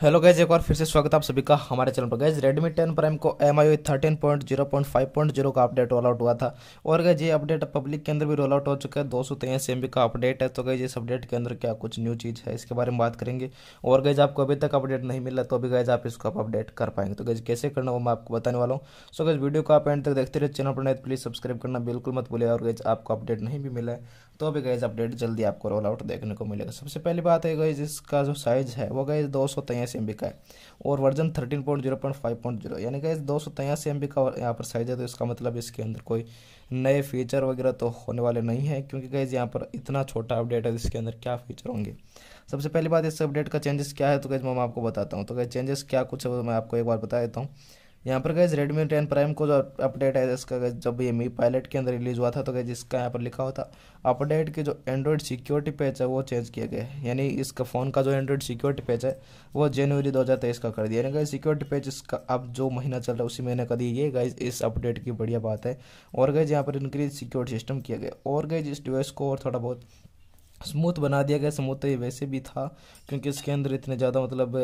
hello guys एक बार फिर से स्वागत आप सभी का हमारे चैनल पर गैज रेडमी 10 प्राइम को M I thirteen point zero point five point zero का अपडेट रोल आउट हुआ था और गैज ये अपडेट पब्लिक के अंदर भी रोल आउट हो चुका है दो सौ तेईस एम का अपडेट है तो गैज इस अपडेट के अंदर क्या कुछ न्यू चीज़ है इसके बारे में बात करेंगे और गैज आपको अभी तक अपडेट नहीं मिला तो अभी गैज आप इसको आप अपडेट कर पाएंगे तो गैज कैसे करना वो मैं आपको बताने वाला हूँ सो गैज वीडियो को आप एंड तक देखते रहे चैनल पर नहीं प्लीज़ सब्सक्राइब करना बिल्कुल मत भूलिए और गैज आपको अपडेट नहीं भी मिला है तो अभी गैज अपडेट जल्दी आपको रोल आउट देखने को मिलेगा सबसे पहली बात है गैज इसका जो साइज़ है वो गैज दो सौ तेईस एम का है और version thirteen point zero point five point zero यानी गैज दो सौ तेईस एम का यहाँ पर साइज़ है तो इसका मतलब इसके अंदर कोई नए फीचर वगैरह तो होने वाले नहीं है क्योंकि गैज यहाँ पर इतना छोटा अपडेट है तो इसके अंदर क्या फीचर होंगे सबसे पहली बात इस अपडेट का चेंजेस क्या है तो गैज मैं आपको बताता हूँ तो गैज चेंजेस क्या कुछ है मैं आपको एक बार बता देता हूँ यहाँ पर गए रेडमी टेन प्राइम को जो अपडेट है इसका जब ये मी पायलट के अंदर रिलीज हुआ था तो गैस इसका यहाँ पर लिखा हुआ था अपडेट के जो एंड्रॉयड सिक्योरिटी पैच है वो चेंज किया गया है यानी इसका फ़ोन का जो एंड्रॉयड सिक्योरिटी पैच है वो जनवरी दो हज़ार तेईस का कर दिया यानी सिक्योरिटी पैच इसका अब जो महीना चल रहा है उसी महीने का दिए गैस इस अपडेट की बढ़िया बात है और गए यहाँ पर इंक्रीज सिक्योरिटी सिस्टम किया गया और गए इस डिवाइस को और थोड़ा बहुत स्मूथ बना दिया गया स्मूथ तो ये वैसे भी था क्योंकि इसके अंदर इतने ज़्यादा मतलब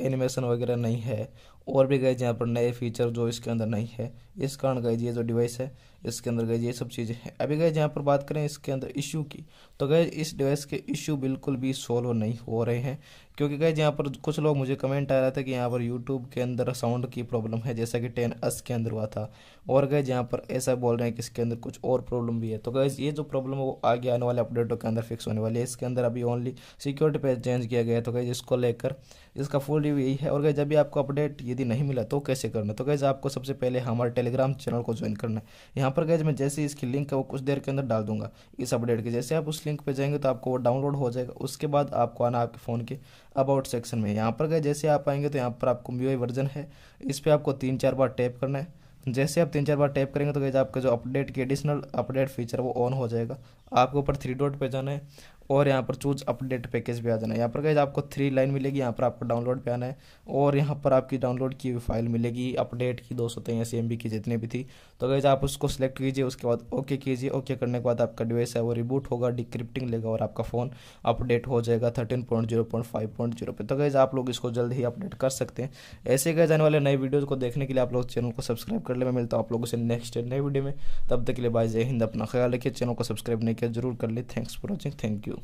एनिमेशन वगैरह नहीं है और भी गए यहाँ पर नए फीचर जो इसके अंदर नहीं है इस कारण गए ये जो डिवाइस है इसके अंदर गए ये सब चीज़ें हैं अभी गए जहाँ पर बात करें इसके अंदर इशू की तो गए इस डिवाइस के इशू बिल्कुल भी सॉल्व नहीं हो रहे हैं क्योंकि गए जहाँ पर कुछ लोग मुझे कमेंट आ रहा था कि यहाँ पर यूट्यूब के अंदर साउंड की प्रॉब्लम है जैसा कि टेन एस के अंदर हुआ था और गए जहाँ पर ऐसा बोल रहे हैं कि इसके अंदर कुछ और प्रॉब्लम भी है तो गए ये जो प्रॉब्लम है वो आगे आने वाले अपडेटों के अंदर फिक्स होने वाली है इसके अंदर अभी ओनली सिक्योरिटी पे चेंज किया गया है तो गए इसको लेकर इसका फुल रिव्यू यही है और गए जब भी आपको अपडेट ये यदि नहीं मिला तो कैसे करना तो गैज़ आपको सबसे पहले हमारे टेलीग्राम चैनल को ज्वाइन करना है यहाँ पर गैज़ मैं जैसे इसकी लिंक है वो कुछ देर के अंदर डाल दूंगा इस अपडेट के जैसे आप उस लिंक पर जाएंगे तो आपको वो डाउनलोड हो जाएगा उसके बाद आपको आना आपके फ़ोन के अबाउट सेक्शन में यहाँ पर गए जैसे आप आएंगे तो यहाँ पर आपको वाई वर्जन है इस पर आपको तीन चार बार टैप करना है जैसे आप तीन चार बार टैप करेंगे तो गैज आपका जो अपडेट की एडिशनल अपडेट फीचर वो ऑन हो जाएगा आपके ऊपर थ्री डॉट पे जाना है और यहाँ पर चूज अपडेट पैकेज भी आ जाना है यहाँ पर गाइज आपको थ्री लाइन मिलेगी यहाँ पर आपको डाउनलोड पे आना है और यहाँ पर आपकी डाउनलोड की फाइल मिलेगी अपडेट की दो सौ तेईस एम की जितनी भी थी तो गाइज आप उसको सिलेक्ट कीजिए उसके बाद ओके कीजिए ओके करने के बाद आपका डिवाइस है वो रिबूट होगा डिक्रिप्टिंग लेगा और आपका फ़ोन अपडेट हो जाएगा thirteen point zero point five point zero पे तो गाइज आप लोग इसको जल्द ही अपडेट कर सकते हैं ऐसे गए जाने वाले नए वीडियोज़ को देखने के लिए आप लोग चैनल को सब्सक्राइब कर ले मैं मिलता हूँ आप लोगों से नेक्स्ट नए वीडियो में तब तक के लिए बाय जय हिंद अपना ख्याल रखिए चैनल को सब्सक्राइब नहीं किया जरूर कर ले thanks for watching thank you